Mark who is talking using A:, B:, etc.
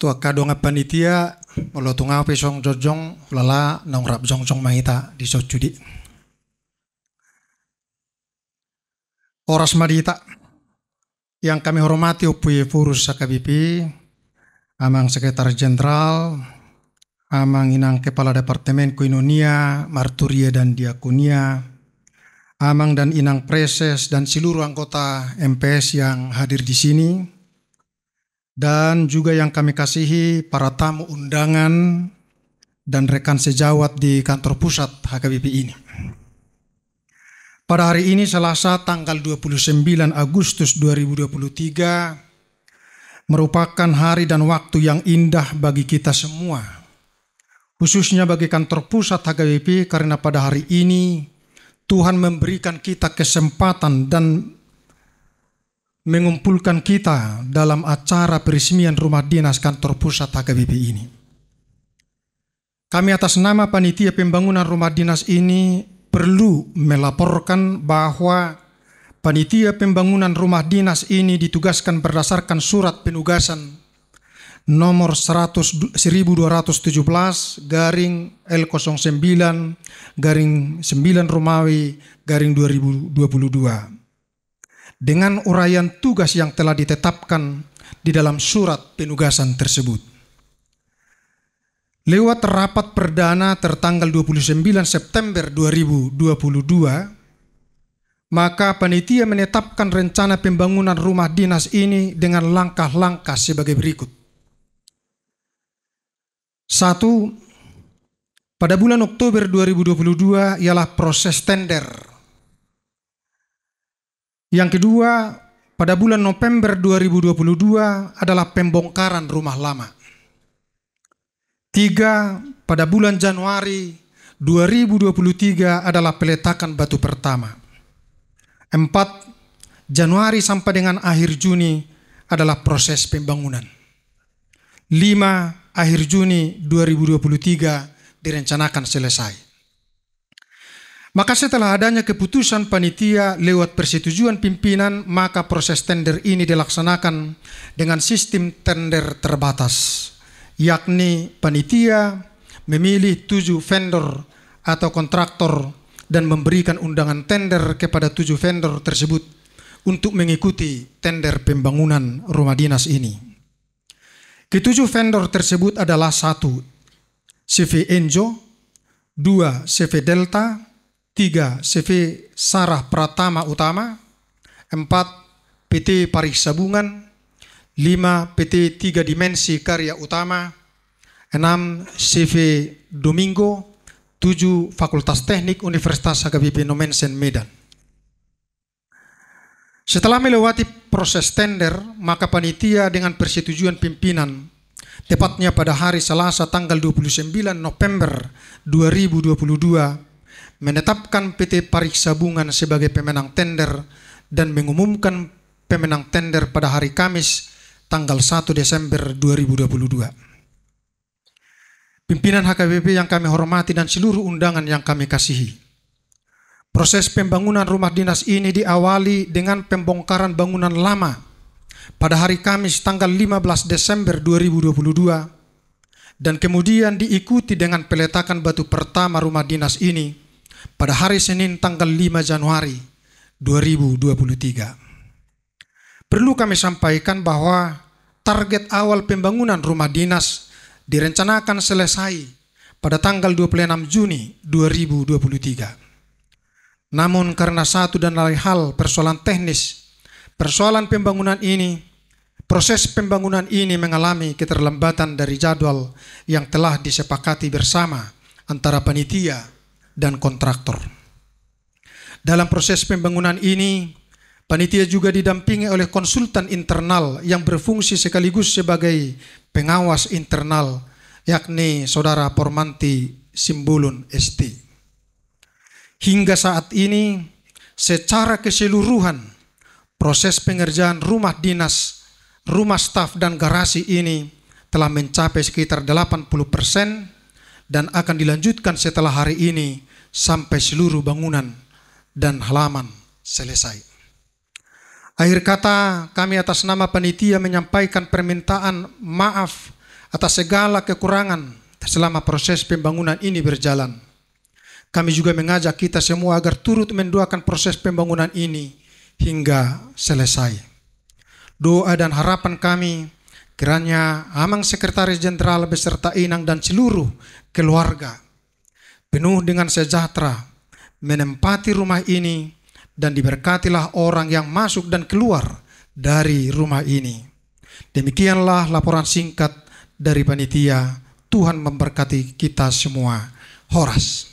A: tua kadonga panitia molo tunga pesong jojong lala nong rap jong jong mahita di judi. oras madita yang kami hormati upui purus sakabipi amang sekretaris jenderal amang inang kepala departemen kuinonia marturia dan diakonia amang dan inang preses dan seluruh anggota MPS yang hadir di sini dan juga yang kami kasihi para tamu undangan dan rekan sejawat di kantor pusat HKBP ini. Pada hari ini Selasa tanggal 29 Agustus 2023 merupakan hari dan waktu yang indah bagi kita semua. Khususnya bagi kantor pusat HKBP karena pada hari ini Tuhan memberikan kita kesempatan dan mengumpulkan kita dalam acara peresmian rumah dinas kantor pusat HKBP ini. Kami atas nama panitia pembangunan rumah dinas ini perlu melaporkan bahwa panitia pembangunan rumah dinas ini ditugaskan berdasarkan surat penugasan nomor 100, 1217 garing L09 garing 9 Romawi garing 2022 dengan uraian tugas yang telah ditetapkan di dalam surat penugasan tersebut. Lewat rapat perdana tertanggal 29 September 2022, maka panitia menetapkan rencana pembangunan rumah dinas ini dengan langkah-langkah sebagai berikut. Satu, pada bulan Oktober 2022 ialah proses tender yang kedua, pada bulan November 2022 adalah pembongkaran rumah lama. Tiga, pada bulan Januari 2023 adalah peletakan batu pertama. Empat, Januari sampai dengan akhir Juni adalah proses pembangunan. Lima, akhir Juni 2023 direncanakan selesai. Maka setelah adanya keputusan panitia lewat persetujuan pimpinan, maka proses tender ini dilaksanakan dengan sistem tender terbatas, yakni panitia memilih tujuh vendor atau kontraktor dan memberikan undangan tender kepada tujuh vendor tersebut untuk mengikuti tender pembangunan rumah dinas ini. Ketujuh vendor tersebut adalah satu CV Enjo, dua CV Delta, 3. CV Sarah Pratama Utama 4. PT Paris Sabungan 5. PT Tiga Dimensi Karya Utama 6. CV Domingo 7. Fakultas Teknik Universitas HKBP Nomensen Medan Setelah melewati proses tender, maka panitia dengan persetujuan pimpinan tepatnya pada hari Selasa tanggal 29 November 2022 menetapkan PT Pariksa Bungan sebagai pemenang tender dan mengumumkan pemenang tender pada hari Kamis tanggal 1 Desember 2022. Pimpinan HKBP yang kami hormati dan seluruh undangan yang kami kasihi. Proses pembangunan rumah dinas ini diawali dengan pembongkaran bangunan lama pada hari Kamis tanggal 15 Desember 2022 dan kemudian diikuti dengan peletakan batu pertama rumah dinas ini pada hari Senin tanggal 5 Januari 2023. Perlu kami sampaikan bahwa target awal pembangunan rumah dinas direncanakan selesai pada tanggal 26 Juni 2023. Namun karena satu dan lain hal persoalan teknis, persoalan pembangunan ini Proses pembangunan ini mengalami keterlambatan dari jadwal yang telah disepakati bersama antara panitia, dan kontraktor. Dalam proses pembangunan ini, panitia juga didampingi oleh konsultan internal yang berfungsi sekaligus sebagai pengawas internal, yakni Saudara Pormanti Simbulun ST. Hingga saat ini, secara keseluruhan, proses pengerjaan rumah dinas, rumah staf, dan garasi ini telah mencapai sekitar 80 persen dan akan dilanjutkan setelah hari ini sampai seluruh bangunan dan halaman selesai. Akhir kata, kami atas nama penitia menyampaikan permintaan maaf atas segala kekurangan selama proses pembangunan ini berjalan. Kami juga mengajak kita semua agar turut mendoakan proses pembangunan ini hingga selesai. Doa dan harapan kami Kiranya Amang Sekretaris Jenderal beserta Inang dan seluruh keluarga penuh dengan sejahtera menempati rumah ini dan diberkatilah orang yang masuk dan keluar dari rumah ini. Demikianlah laporan singkat dari panitia. Tuhan memberkati kita semua. Horas.